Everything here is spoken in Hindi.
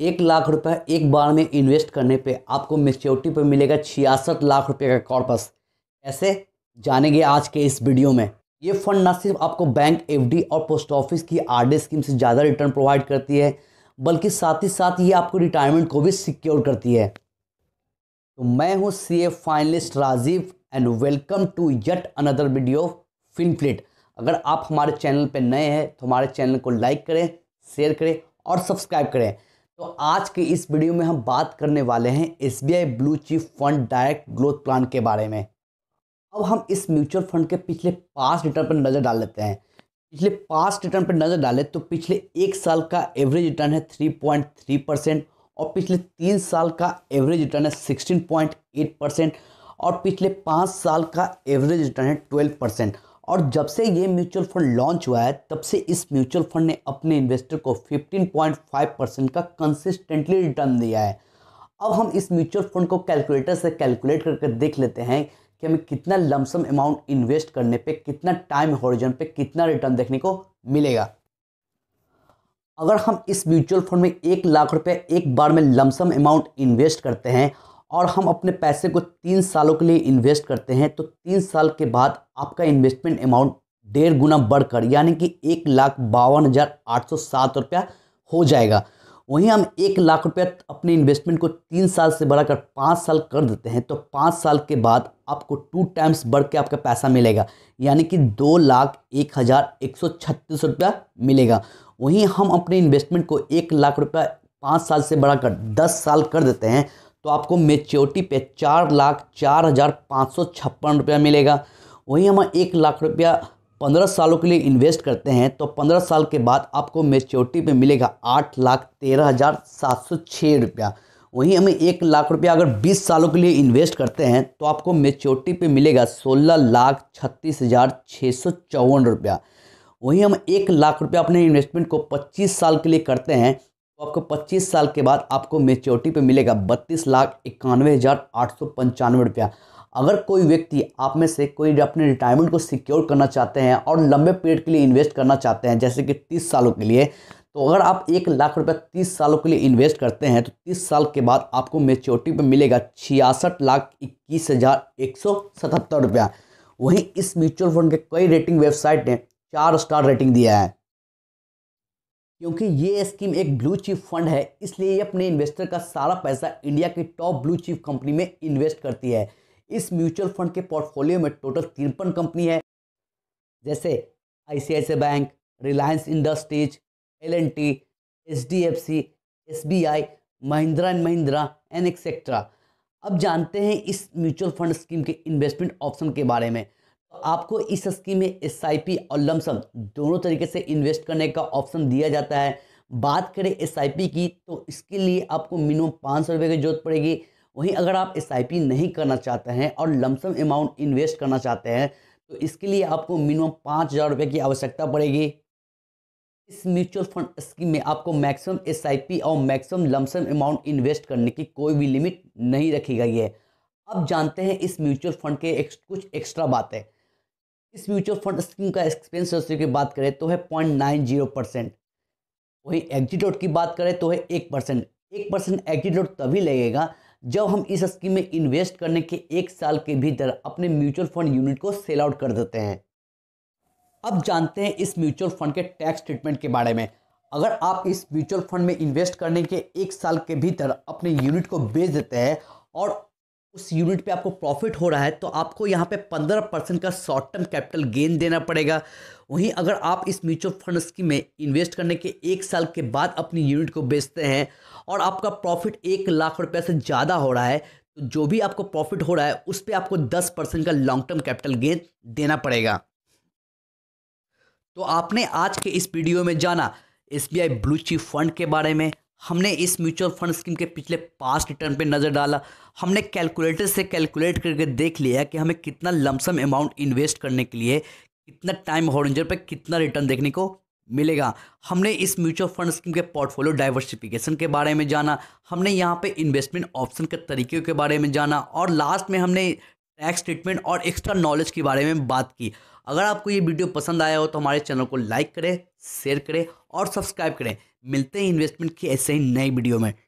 एक लाख रुपए एक बार में इन्वेस्ट करने पे आपको मेच्योरिटी पर मिलेगा छियासठ लाख रुपए का कॉर्पस ऐसे जानेंगे आज के इस वीडियो में ये फंड ना सिर्फ आपको बैंक एफडी और पोस्ट ऑफिस की आर स्कीम से ज़्यादा रिटर्न प्रोवाइड करती है बल्कि साथ ही साथ ये आपको रिटायरमेंट को भी सिक्योर करती है तो मैं हूँ C A finalist Rajeev and welcome to yet another video फिनफ्लिट अगर आप हमारे चैनल पर नए हैं तो हमारे चैनल को लाइक करें शेयर करें और सब्सक्राइब करें तो आज के इस वीडियो में हम बात करने वाले हैं S blue chip fund direct growth plan के बारे में अब हम इस म्यूचुअल फंड के पिछले पाँच रिटर्न पर नज़र डाल लेते हैं पिछले पाँच रिटर्न पर नज़र डालें तो पिछले एक साल का एवरेज रिटर्न है थ्री पॉइंट थ्री परसेंट और पिछले तीन साल का एवरेज रिटर्न है सिक्सटीन पॉइंट एट परसेंट और पिछले पाँच साल का एवरेज रिटर्न है ट्वेल्व परसेंट और जब से ये म्यूचुअल फंड लॉन्च हुआ है तब से इस म्यूचुअल फंड ने अपने इन्वेस्टर को 15.5 परसेंट का कंसिस्टेंटली रिटर्न दिया है अब हम इस म्यूचुअल फंड को कैलकुलेटर से कैलकुलेट करके देख लेते हैं कि हमें कितना लमसम अमाउंट इन्वेस्ट करने पे कितना टाइम हॉरिजन पे कितना रिटर्न देखने को मिलेगा अगर हम इस म्यूचुअल फंड में एक लाख रुपये एक बार में लमसम अमाउंट इन्वेस्ट करते हैं और हम अपने पैसे को तीन सालों के लिए इन्वेस्ट करते हैं तो तीन साल के बाद आपका इन्वेस्टमेंट अमाउंट डेढ़ गुना बढ़कर यानी कि एक लाख बावन हज़ार आठ सौ सात रुपया हो जाएगा वहीं हम एक लाख रुपया अपने इन्वेस्टमेंट को तीन साल से बढ़ाकर पाँच साल कर देते हैं तो पाँच साल के बाद आपको टू टाइम्स बढ़ के आपका पैसा मिलेगा यानी कि दो लाख एक हज़ार एक सौ छत्तीस रुपया मिलेगा वहीं हम अपने इन्वेस्टमेंट को एक लाख रुपया पाँच साल से बढ़ाकर दस साल कर देते हैं तो आपको मेच्योरिटी पे चार लाख चार हज़ार पाँच सौ छप्पन रुपया मिलेगा वहीं हम एक लाख रुपया पंद्रह सालों के लिए इन्वेस्ट करते हैं तो पंद्रह साल के बाद आपको मेच्योरिटी पे मिलेगा आठ लाख तेरह हज़ार सात सौ छः रुपया वहीं हमें एक लाख रुपया अगर बीस सालों के लिए इन्वेस्ट करते हैं तो आपको मेच्योरिटी पे मिलेगा सोलह लाख छत्तीस हज़ार छः सौ चौवन रुपया वहीं हम एक लाख रुपया अपने इन्वेस्टमेंट को पच्चीस साल के लिए करते हैं तो आपको 25 साल के बाद आपको मेच्योरिटी पे मिलेगा बत्तीस लाख इक्यानवे हज़ार आठ सौ पंचानवे रुपया अगर कोई व्यक्ति आप में से कोई अपने रिटायरमेंट को सिक्योर करना चाहते हैं और लंबे पीरियड के लिए इन्वेस्ट करना चाहते हैं जैसे कि तीस सालों के लिए तो अगर आप एक लाख रुपया तीस सालों के लिए इन्वेस्ट करते हैं तो तीस साल के बाद आपको मेच्योरिटी पर मिलेगा छियासठ लाख इक्कीस हज़ार एक सौ सतहत्तर रुपया वहीं इस म्यूचुअल फंड के कई रेटिंग वेबसाइट ने चार स्टार रेटिंग दिया है क्योंकि ये स्कीम एक ब्लू चिप फंड है इसलिए ये अपने इन्वेस्टर का सारा पैसा इंडिया की टॉप ब्लू चिप कंपनी में इन्वेस्ट करती है इस म्यूचुअल फंड के पोर्टफोलियो में टोटल तिरपन कंपनी है जैसे I bank Reliance Industries L N T H D F C S B I Mahindra and Mahindra and etcetera अब जानते हैं इस म्यूचुअल फंड स्कीम के इन्वेस्टमेंट ऑप्शन के बारे में आपको इस स्कीम में एस और लमसम दोनों तरीके से इन्वेस्ट करने का ऑप्शन दिया जाता है बात करें एस की तो इसके लिए आपको मिनिमम पाँच सौ रुपये की जरूरत पड़ेगी वहीं अगर आप एस नहीं करना चाहते हैं और लमसम अमाउंट इन्वेस्ट करना चाहते हैं तो इसके लिए आपको मिनिमम पाँच हज़ार रुपये की आवश्यकता पड़ेगी इस म्यूचुअल फंड स्कीम में आपको मैक्सिमम एस और मैक्सिमम लमसम अमाउंट इन्वेस्ट करने की कोई भी लिमिट नहीं रखी गई है अब जानते हैं इस म्यूचुअल फंड के कुछ एक्स्ट्रा बातें इस म्यूचुअल फंड स्कीम का एक्सपेंस रेशियो की बात करें तो है पॉइंट नाइन जीरो परसेंट वही एग्जिट रोड की बात करें तो है एक परसेंट एक परसेंट एग्जिट रोड तभी लगेगा जब हम इस स्कीम में इन्वेस्ट करने के एक साल के भीतर अपने म्यूचुअल फंड यूनिट को सेल आउट कर देते हैं अब जानते हैं इस म्यूचुअल फंड के टैक्स ट्रीटमेंट के बारे में अगर आप इस म्यूचुअल फंड में इन्वेस्ट करने के एक साल के भीतर अपने यूनिट को बेच देते हैं और उस यूनिट पे आपको प्रॉफिट हो रहा है तो आपको यहाँ पे पंद्रह परसेंट का शॉर्ट टर्म कैपिटल गेन देना पड़ेगा वहीं अगर आप इस म्यूचुअल फंड स्कीम में इन्वेस्ट करने के एक साल के बाद अपनी यूनिट को बेचते हैं और आपका प्रॉफिट एक लाख रुपये से ज़्यादा हो रहा है तो जो भी आपको प्रॉफिट हो रहा है उस पर आपको दस परसेंट का लॉन्ग टर्म कैपिटल गेन देना पड़ेगा तो आपने आज के इस वीडियो में जाना S B I blue chip fund के बारे में हमने इस म्यूचुअल फंड स्कीम के पिछले पास्ट रिटर्न पे नज़र डाला हमने कैलकुलेटर से कैलकुलेट करके देख लिया कि हमें कितना लमसम अमाउंट इन्वेस्ट करने के लिए कितना टाइम हॉरेंजर पर कितना रिटर्न देखने को मिलेगा हमने इस म्यूचुअल फंड स्कीम के पोर्टफोलियो डाइवर्सिफिकेशन के बारे में जाना हमने यहाँ पे इन्वेस्टमेंट ऑप्शन के तरीके के बारे में जाना और लास्ट में हमने टैक्स ट्रीटमेंट और एक्स्ट्रा नॉलेज के बारे में बात की अगर आपको ये वीडियो पसंद आया हो तो हमारे चैनल को लाइक करें शेयर करें और सब्सक्राइब करें मिलते हैं इन्वेस्टमेंट की ऐसे ही नई वीडियो में